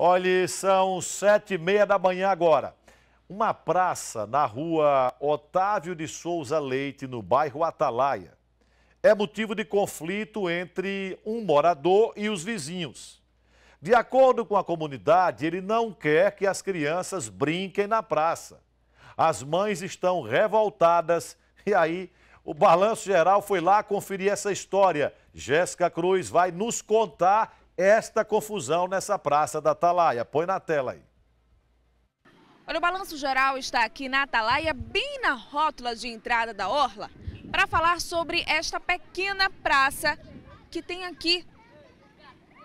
Olhe, são sete e meia da manhã agora. Uma praça na rua Otávio de Souza Leite, no bairro Atalaia, é motivo de conflito entre um morador e os vizinhos. De acordo com a comunidade, ele não quer que as crianças brinquem na praça. As mães estão revoltadas e aí o Balanço Geral foi lá conferir essa história. Jéssica Cruz vai nos contar esta confusão nessa praça da Atalaia. Põe na tela aí. Olha, o balanço geral está aqui na Atalaia, bem na rótula de entrada da Orla, para falar sobre esta pequena praça que tem aqui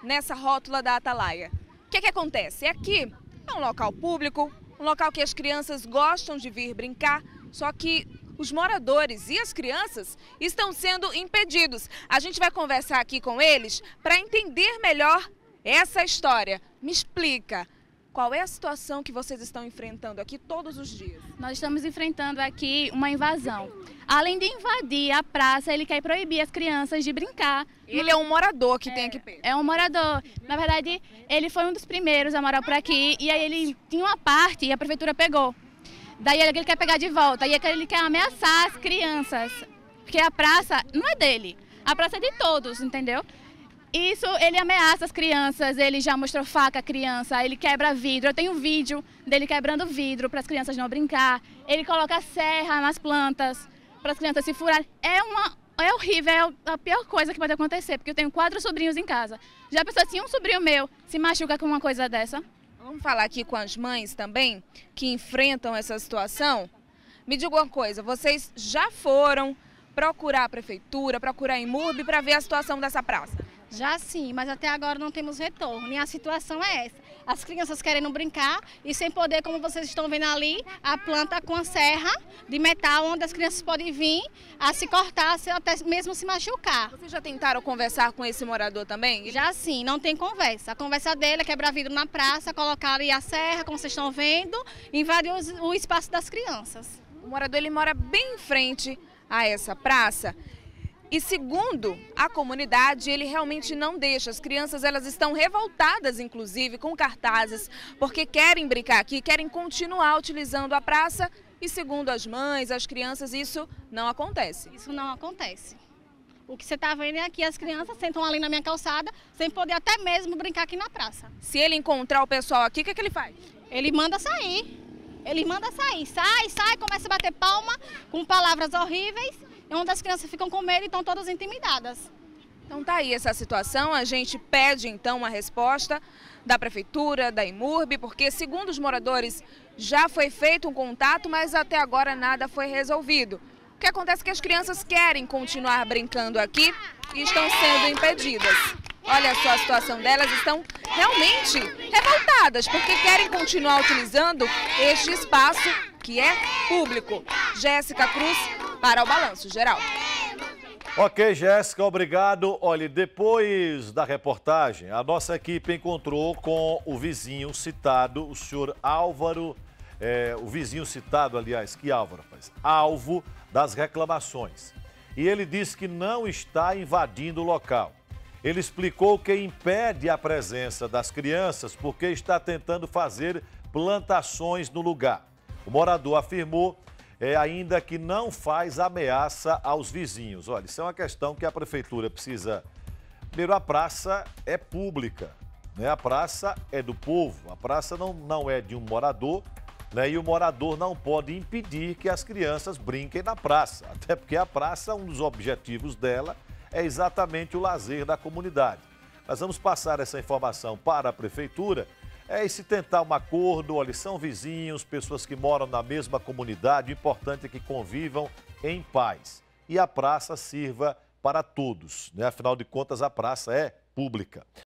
nessa rótula da Atalaia. O que, é que acontece? Aqui é um local público, um local que as crianças gostam de vir brincar, só que os moradores e as crianças estão sendo impedidos. A gente vai conversar aqui com eles para entender melhor essa história. Me explica. Qual é a situação que vocês estão enfrentando aqui todos os dias? Nós estamos enfrentando aqui uma invasão. Além de invadir a praça, ele quer proibir as crianças de brincar. Ele é um morador que é, tem aqui perto. É um morador. Na verdade, ele foi um dos primeiros a morar por aqui e aí ele tinha uma parte e a prefeitura pegou. Daí ele quer pegar de volta, e é ele quer ameaçar as crianças, porque a praça não é dele, a praça é de todos, entendeu? Isso, ele ameaça as crianças, ele já mostrou faca à criança, ele quebra vidro. Eu tenho um vídeo dele quebrando vidro para as crianças não brincar. Ele coloca serra nas plantas para as crianças se furar É uma, é horrível, é a pior coisa que pode acontecer, porque eu tenho quatro sobrinhos em casa. Já pensou assim, um sobrinho meu se machuca com uma coisa dessa? Vamos falar aqui com as mães também que enfrentam essa situação? Me diga uma coisa, vocês já foram procurar a prefeitura, procurar a IMURB para ver a situação dessa praça? Já sim, mas até agora não temos retorno e a situação é essa. As crianças querendo brincar e sem poder, como vocês estão vendo ali, a planta com a serra de metal, onde as crianças podem vir a se cortar, até mesmo se machucar. Vocês já tentaram conversar com esse morador também? Já sim, não tem conversa. A conversa dele é quebrar vidro na praça, colocar ali a serra, como vocês estão vendo, invadir o espaço das crianças. O morador ele mora bem em frente a essa praça e segundo a comunidade, ele realmente não deixa. As crianças elas estão revoltadas, inclusive, com cartazes, porque querem brincar aqui, querem continuar utilizando a praça. E segundo as mães, as crianças, isso não acontece. Isso não acontece. O que você está vendo é que as crianças sentam ali na minha calçada, sem poder até mesmo brincar aqui na praça. Se ele encontrar o pessoal aqui, o que, é que ele faz? Ele manda sair. Ele manda sair. Sai, sai, começa a bater palma com palavras horríveis é onde as crianças ficam com medo e estão todas intimidadas. Então tá aí essa situação, a gente pede então uma resposta da prefeitura, da Imurb, porque segundo os moradores já foi feito um contato, mas até agora nada foi resolvido. O que acontece é que as crianças querem continuar brincando aqui e estão sendo impedidas. Olha só a situação delas, estão realmente revoltadas, porque querem continuar utilizando este espaço que é público. Jéssica Cruz, para o Balanço Geral. Ok, Jéssica, obrigado. Olha, depois da reportagem, a nossa equipe encontrou com o vizinho citado, o senhor Álvaro, é, o vizinho citado, aliás, que Álvaro, faz? alvo das reclamações. E ele disse que não está invadindo o local. Ele explicou que impede a presença das crianças porque está tentando fazer plantações no lugar. O morador afirmou é, ainda que não faz ameaça aos vizinhos. Olha, isso é uma questão que a prefeitura precisa. Primeiro, a praça é pública, né? a praça é do povo, a praça não, não é de um morador. Né? E o morador não pode impedir que as crianças brinquem na praça, até porque a praça, um dos objetivos dela, é exatamente o lazer da comunidade. Nós vamos passar essa informação para a prefeitura é, e se tentar um acordo, olha, são vizinhos, pessoas que moram na mesma comunidade, o importante é que convivam em paz. E a praça sirva para todos, né? Afinal de contas, a praça é pública.